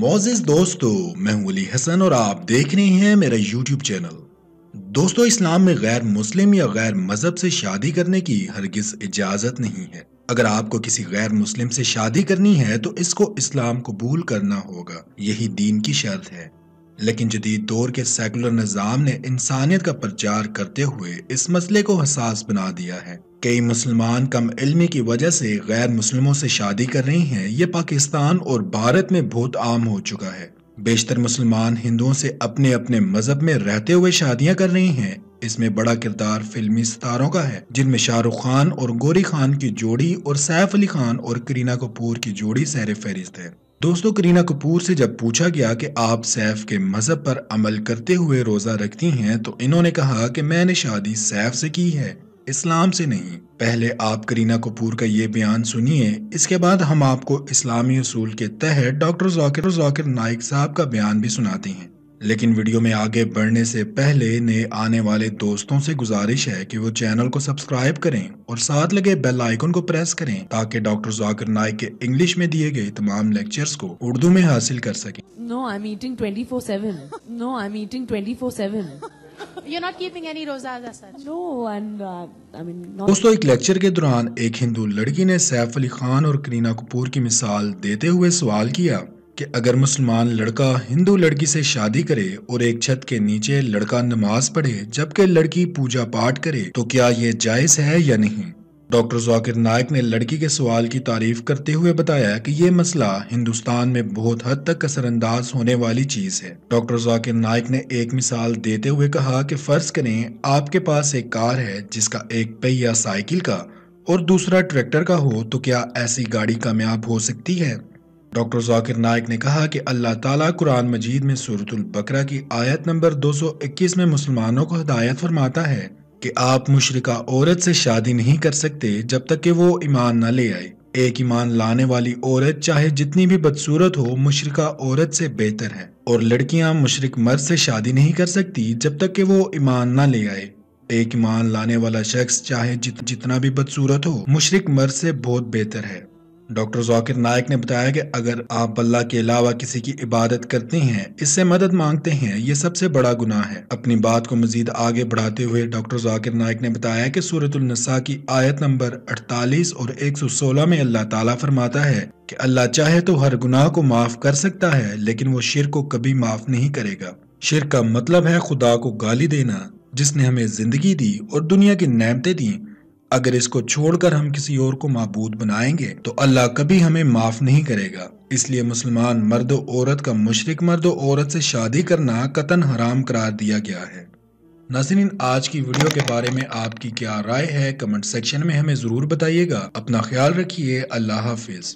मोजिज दोस्तों मैं हूं अली हसन और आप देख रहे हैं मेरा यूट्यूब चैनल दोस्तों इस्लाम में गैर मुस्लिम या गैर मजहब से शादी करने की हरगिज इजाज़त नहीं है अगर आपको किसी गैर मुस्लिम से शादी करनी है तो इसको इस्लाम कबूल करना होगा यही दीन की शर्त है लेकिन जदीद दौर के सेकुलर निज़ाम ने इंसानियत का प्रचार करते हुए इस मसले को हसास बना दिया है कई मुसलमान कम इल्मी की वजह से गैर मुसलमों से शादी कर रही हैं ये पाकिस्तान और भारत में बहुत आम हो चुका है बेशतर मुसलमान हिंदुओं से अपने अपने मजहब में रहते हुए शादियां कर रही हैं इसमें बड़ा किरदार फिल्मी सितारों का है जिनमें शाहरुख खान और गोरी खान की जोड़ी और सैफ अली खान और करीना कपूर की जोड़ी सैर फहरिस्त है दोस्तों करीना कपूर से जब पूछा गया कि आप सैफ के मज़हब पर अमल करते हुए रोज़ा रखती हैं तो इन्होंने कहा कि मैंने शादी सैफ से की है इस्लाम से नहीं पहले आप करीना कपूर का ये बयान सुनिए इसके बाद हम आपको इस्लामी असूल के तहत डॉक्टर जाकिर जाकिर नाइक साहब का बयान भी सुनाते हैं लेकिन वीडियो में आगे बढ़ने से पहले नए आने वाले दोस्तों से गुजारिश है कि वो चैनल को सब्सक्राइब करें और साथ लगे बेल आइकन को प्रेस करें ताकि डॉक्टर जाकिर नाइक के इंग्लिश में दिए गए तमाम लेक्चर्स को उर्दू में हासिल कर सके no eye meeting no eye You're not keeping any as such. No, and uh, I mean. दोस्तों एक लेक्चर के दौरान एक हिंदू लड़की ने सैफ अली खान और करीना कपूर की मिसाल देते हुए सवाल किया कि अगर मुसलमान लड़का हिंदू लड़की से शादी करे और एक छत के नीचे लड़का नमाज पढ़े जबकि लड़की पूजा पाठ करे तो क्या ये जायज़ है या नहीं डॉक्टर जाकिर नायक ने लड़की के सवाल की तारीफ करते हुए बताया कि ये मसला हिंदुस्तान में बहुत हद तक असरअंदाज होने वाली चीज़ है डॉक्टर जाकिर नायक ने एक मिसाल देते हुए कहा कि फ़र्ज करें आपके पास एक कार है जिसका एक पहिया साइकिल का और दूसरा ट्रैक्टर का हो तो क्या ऐसी गाड़ी कामयाब हो सकती है डॉक्टर जाकिर नायक ने कहा कि अल्लाह ताला कुरान मजीद में सूरतुल बकरा की आयत नंबर 221 में मुसलमानों को हदायत फरमाता है कि आप मुशरका औरत से शादी नहीं कर सकते जब तक कि वो ईमान न ले आए एक ईमान लाने वाली औरत चाहे जितनी भी बदसूरत हो मुशरका औरत से बेहतर है और लड़कियां मुशरक मर्द से शादी नहीं कर सकती जब तक कि वो ईमान न ले आए एक ईमान लाने वाला शख्स चाहे जित, जितना भी बदसूरत हो मुशरक मर्द से बहुत बेहतर है डॉक्टर जाकिर नायक ने बताया कि अगर आप अल्लाह के अलावा किसी की इबादत करते हैं इससे मदद मांगते हैं ये सबसे बड़ा गुनाह है अपनी बात को मजीद आगे बढ़ाते हुए डॉक्टर जाकिर नायक ने बताया कि सूरतुलनसा की आयत नंबर 48 और 116 में अल्लाह ताला फरमाता है कि अल्लाह चाहे तो हर गुनाह को माफ़ कर सकता है लेकिन वो शिर को कभी माफ़ नहीं करेगा शिर का मतलब है खुदा को गाली देना जिसने हमें जिंदगी दी और दुनिया की नैमते दी अगर इसको छोड़कर हम किसी और को मबूद बनाएंगे तो अल्लाह कभी हमें माफ नहीं करेगा इसलिए मुसलमान मर्द औरत का मुशरक मर्द औरत से शादी करना कतन हराम करार दिया गया है नाजरीन आज की वीडियो के बारे में आपकी क्या राय है कमेंट सेक्शन में हमें ज़रूर बताइएगा अपना ख्याल रखिए अल्लाह हाफिज़